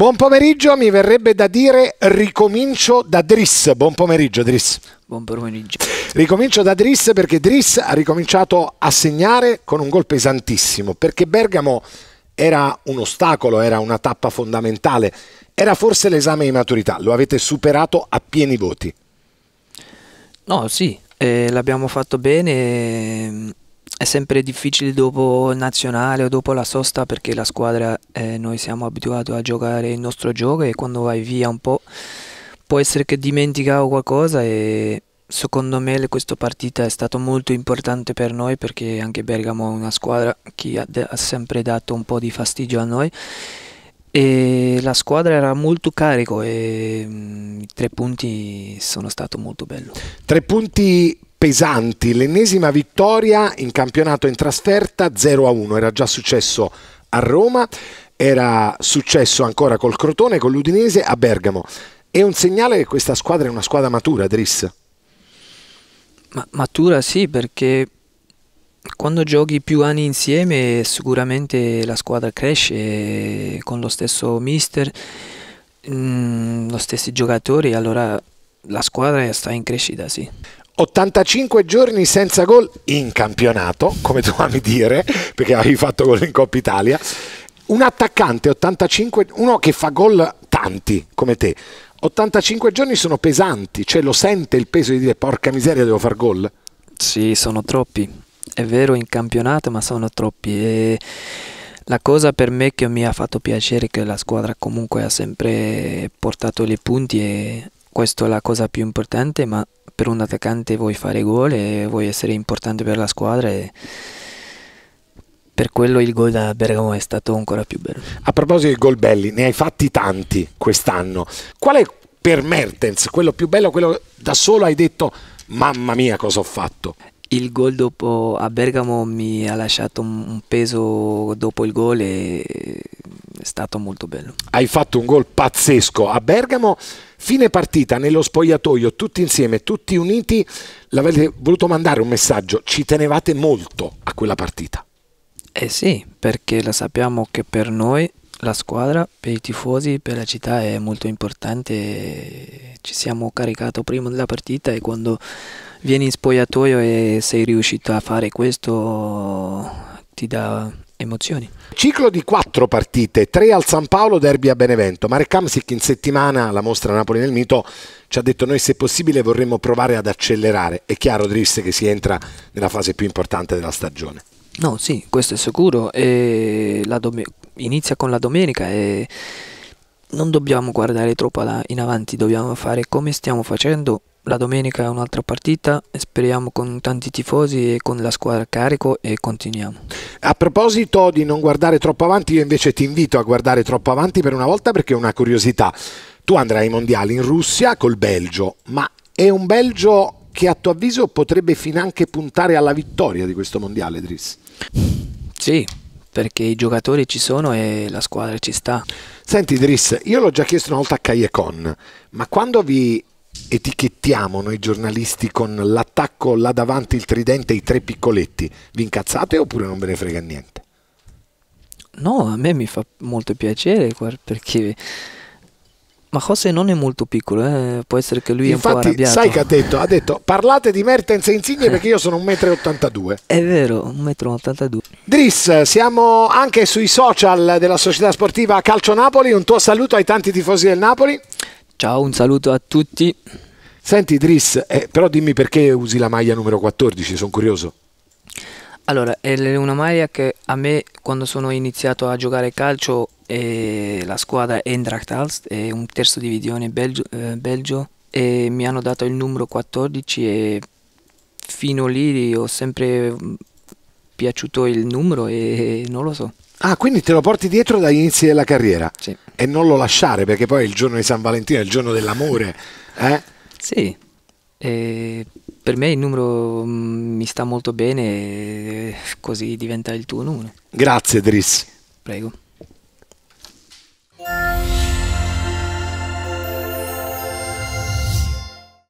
Buon pomeriggio, mi verrebbe da dire ricomincio da Driss. Buon pomeriggio Driss. Buon pomeriggio. Ricomincio da Driss perché Driss ha ricominciato a segnare con un gol pesantissimo, perché Bergamo era un ostacolo, era una tappa fondamentale, era forse l'esame di maturità, lo avete superato a pieni voti. No, sì, eh, l'abbiamo fatto bene, è sempre difficile dopo il nazionale o dopo la sosta perché la squadra eh, noi siamo abituati a giocare il nostro gioco e quando vai via un po' può essere che dimenticavo qualcosa e secondo me questa partita è stata molto importante per noi perché anche Bergamo è una squadra che ha sempre dato un po' di fastidio a noi e la squadra era molto carico e mm, i tre punti sono stato molto bello. Tre punti pesanti, l'ennesima vittoria in campionato in trasferta 0-1, era già successo a Roma, era successo ancora col Crotone, con l'Udinese a Bergamo. È un segnale che questa squadra è una squadra matura, Driss? Ma matura sì, perché quando giochi più anni insieme sicuramente la squadra cresce con lo stesso mister, mh, mm, lo stessi giocatori, allora la squadra sta in crescita, sì. 85 giorni senza gol in campionato, come tu ami dire, perché avevi fatto gol in Coppa Italia. Un attaccante 85, uno che fa gol tanti come te. 85 giorni sono pesanti, cioè lo sente il peso di dire porca miseria devo far gol. Sì, sono troppi. È vero in campionato, ma sono troppi e la cosa per me che mi ha fatto piacere è che la squadra comunque ha sempre portato i punti e questa è la cosa più importante, ma per un attaccante vuoi fare gol e vuoi essere importante per la squadra. E per quello il gol da Bergamo è stato ancora più bello. A proposito di gol belli, ne hai fatti tanti quest'anno. Qual è per Mertens quello più bello, quello da solo hai detto mamma mia cosa ho fatto? Il gol dopo a Bergamo mi ha lasciato un peso dopo il gol e è stato molto bello. Hai fatto un gol pazzesco a Bergamo Fine partita nello spogliatoio, tutti insieme, tutti uniti, l'avete voluto mandare un messaggio, ci tenevate molto a quella partita. Eh sì, perché la sappiamo che per noi la squadra, per i tifosi, per la città è molto importante. Ci siamo caricati prima della partita e quando vieni in spogliatoio e sei riuscito a fare questo ti dà emozioni. Ciclo di quattro partite, tre al San Paolo, derby a Benevento. Marek Hamsik in settimana, la mostra Napoli nel mito, ci ha detto noi se possibile vorremmo provare ad accelerare. È chiaro, Driss, che si entra nella fase più importante della stagione. No, sì, questo è sicuro. Dom- inizia con la domenica e non dobbiamo guardare troppo in avanti, dobbiamo fare come stiamo facendo la domenica è un'altra partita, speriamo con tanti tifosi e con la squadra a carico e continuiamo. A proposito di non guardare troppo avanti, io invece ti invito a guardare troppo avanti per una volta perché è una curiosità. Tu andrai ai mondiali in Russia col Belgio, ma è un Belgio che a tuo avviso potrebbe finanche puntare alla vittoria di questo mondiale, Dris? Sì, perché i giocatori ci sono e la squadra ci sta. Senti Dris, io l'ho già chiesto una volta a Caiecon, ma quando vi etichettiamo noi giornalisti con l'attacco là davanti, il tridente i tre piccoletti. Vi incazzate oppure non ve ne frega niente? No, a me mi fa molto piacere perché ma José non è molto piccolo, eh? può essere che lui Infatti, un po' arrabbiato. sai che ha detto? Ha detto parlate di Mertens e Insigne eh. perché io sono 1,82 m. È vero, 1,82 m. Driss, siamo anche sui social della società sportiva Calcio Napoli, un tuo saluto ai tanti tifosi del Napoli. Ciao, un saluto a tutti. Senti Tris, eh, però dimmi perché usi la maglia numero 14, sono curioso. Allora, è una maglia che a me quando sono iniziato a giocare calcio eh, la squadra Endracht Alst è un terzo divisione Belgio, eh, Belgio e mi hanno dato il numero 14 e fino lì ho sempre mm, piaciuto il numero e non lo so. Ah, quindi te lo porti dietro dagli inizi della carriera sì. e non lo lasciare perché poi il giorno di San Valentino è il giorno dell'amore. Eh? Sì, e per me il numero mm, mi sta molto bene, così diventa il tuo numero. Grazie Driss. Prego.